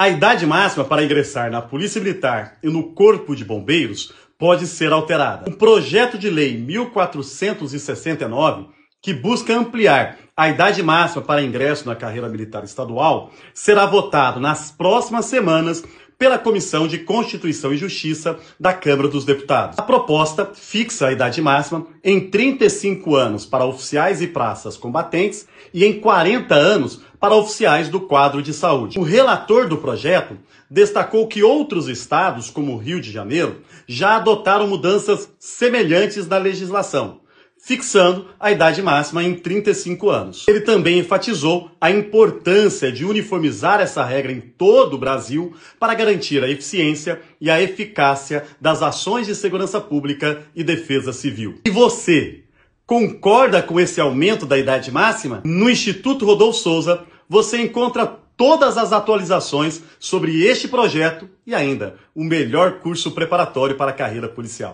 A idade máxima para ingressar na Polícia Militar e no Corpo de Bombeiros pode ser alterada. O projeto de lei 1469 que busca ampliar a idade máxima para ingresso na carreira militar estadual, será votado nas próximas semanas pela Comissão de Constituição e Justiça da Câmara dos Deputados. A proposta fixa a idade máxima em 35 anos para oficiais e praças combatentes e em 40 anos para oficiais do quadro de saúde. O relator do projeto destacou que outros estados, como o Rio de Janeiro, já adotaram mudanças semelhantes na legislação fixando a idade máxima em 35 anos. Ele também enfatizou a importância de uniformizar essa regra em todo o Brasil para garantir a eficiência e a eficácia das ações de segurança pública e defesa civil. E você concorda com esse aumento da idade máxima? No Instituto Rodolfo Souza, você encontra todas as atualizações sobre este projeto e ainda o melhor curso preparatório para a carreira policial.